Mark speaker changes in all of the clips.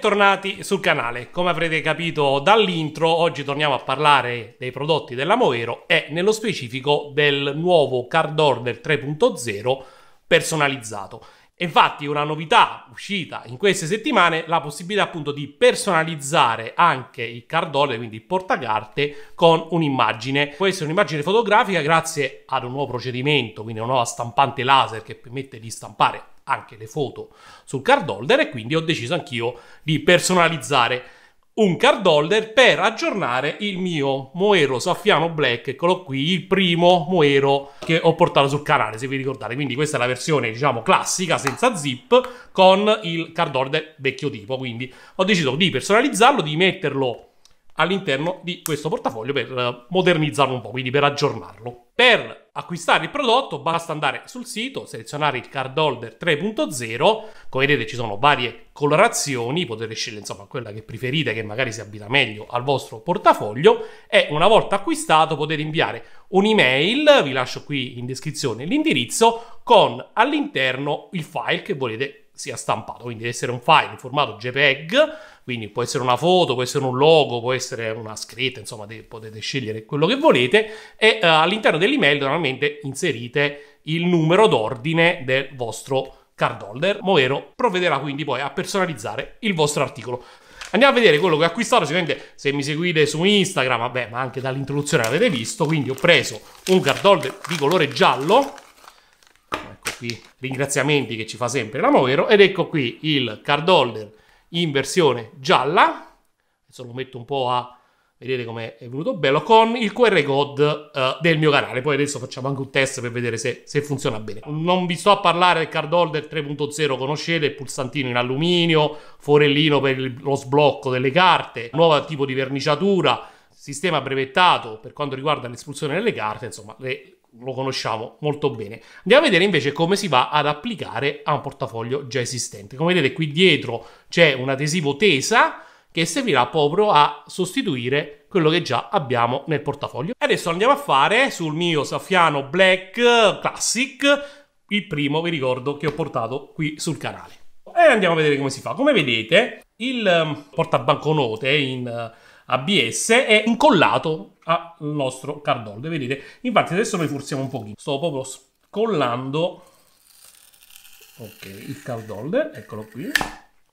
Speaker 1: Bentornati sul canale, come avrete capito dall'intro oggi torniamo a parlare dei prodotti della Moero e nello specifico del nuovo card order 3.0 personalizzato. Infatti una novità uscita in queste settimane la possibilità appunto di personalizzare anche il card order, quindi il portacarte, con un'immagine. Può essere un'immagine fotografica grazie ad un nuovo procedimento, quindi una nuova stampante laser che permette di stampare anche le foto sul card holder e quindi ho deciso anch'io di personalizzare un card holder per aggiornare il mio Moero Saffiano Black, eccolo qui, il primo Moero che ho portato sul canale, se vi ricordate. Quindi questa è la versione, diciamo, classica, senza zip, con il card holder vecchio tipo. Quindi ho deciso di personalizzarlo, di metterlo all'interno di questo portafoglio per eh, modernizzarlo un po', quindi per aggiornarlo. Per acquistare il prodotto basta andare sul sito, selezionare il card holder 3.0, come vedete ci sono varie colorazioni, potete scegliere insomma quella che preferite che magari si abbina meglio al vostro portafoglio e una volta acquistato potete inviare un'email, vi lascio qui in descrizione l'indirizzo con all'interno il file che volete sia stampato, quindi deve essere un file in formato JPEG, quindi può essere una foto, può essere un logo, può essere una scritta, insomma de- potete scegliere quello che volete e uh, all'interno dell'email normalmente inserite il numero d'ordine del vostro cardholder, holder, provvederà quindi poi a personalizzare il vostro articolo. Andiamo a vedere quello che ho acquistato, sicuramente se mi seguite su Instagram, vabbè, ma anche dall'introduzione l'avete visto, quindi ho preso un cardholder di colore giallo, questi ringraziamenti che ci fa sempre la Moero. Ed ecco qui il card holder in versione gialla. Adesso lo metto un po' a vedere come è venuto bello, con il QR code uh, del mio canale. Poi adesso facciamo anche un test per vedere se, se funziona bene. Non vi sto a parlare del card holder 3.0, conoscete il pulsantino in alluminio, forellino per lo sblocco delle carte, nuovo tipo di verniciatura, sistema brevettato per quanto riguarda l'espulsione delle carte, insomma, le, lo conosciamo molto bene. Andiamo a vedere invece come si va ad applicare a un portafoglio già esistente. Come vedete qui dietro c'è un adesivo tesa che servirà proprio a sostituire quello che già abbiamo nel portafoglio. adesso andiamo a fare sul mio Saffiano Black Classic il primo, vi ricordo, che ho portato qui sul canale. E andiamo a vedere come si fa. Come vedete, il ehm, portabanconote in ABS è incollato al nostro cardolde, vedete? Infatti adesso noi forziamo un pochino, sto proprio scollando ok, il cardolder, eccolo qui,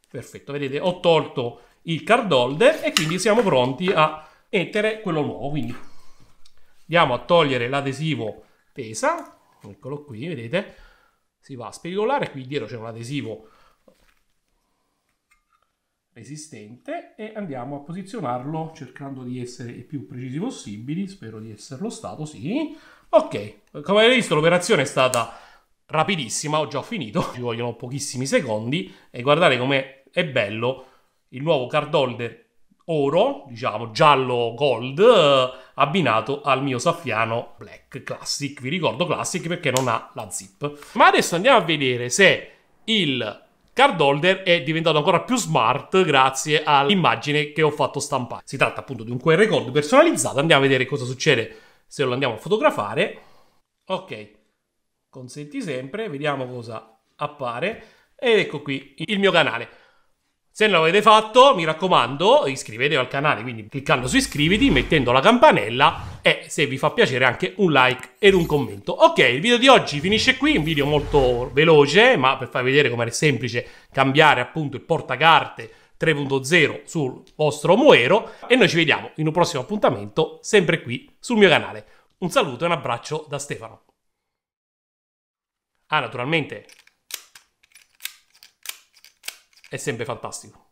Speaker 1: perfetto, vedete, ho tolto il cardolder e quindi siamo pronti a mettere quello nuovo, quindi andiamo a togliere l'adesivo pesa, eccolo qui, vedete, si va a spericolare, qui dietro c'è un adesivo resistente e andiamo a posizionarlo cercando di essere i più precisi possibili, spero di esserlo stato, sì. Ok, come avete visto l'operazione è stata rapidissima, ho già finito, ci vogliono pochissimi secondi e guardate come è bello il nuovo card holder oro, diciamo giallo gold, eh, abbinato al mio saffiano black classic, vi ricordo classic perché non ha la zip. Ma adesso andiamo a vedere se il card holder è diventato ancora più smart grazie all'immagine che ho fatto stampare. Si tratta appunto di un QR code personalizzato, andiamo a vedere cosa succede se lo andiamo a fotografare. Ok, consenti sempre, vediamo cosa appare ed ecco qui il mio canale. Se non l'avete fatto, mi raccomando, iscrivetevi al canale, quindi cliccando su iscriviti, mettendo la campanella e se vi fa piacere anche un like ed un commento. Ok, il video di oggi finisce qui, un video molto veloce, ma per farvi vedere com'era semplice cambiare appunto il portacarte 3.0 sul vostro Moero e noi ci vediamo in un prossimo appuntamento sempre qui sul mio canale. Un saluto e un abbraccio da Stefano. Ah, naturalmente è sempre fantastico.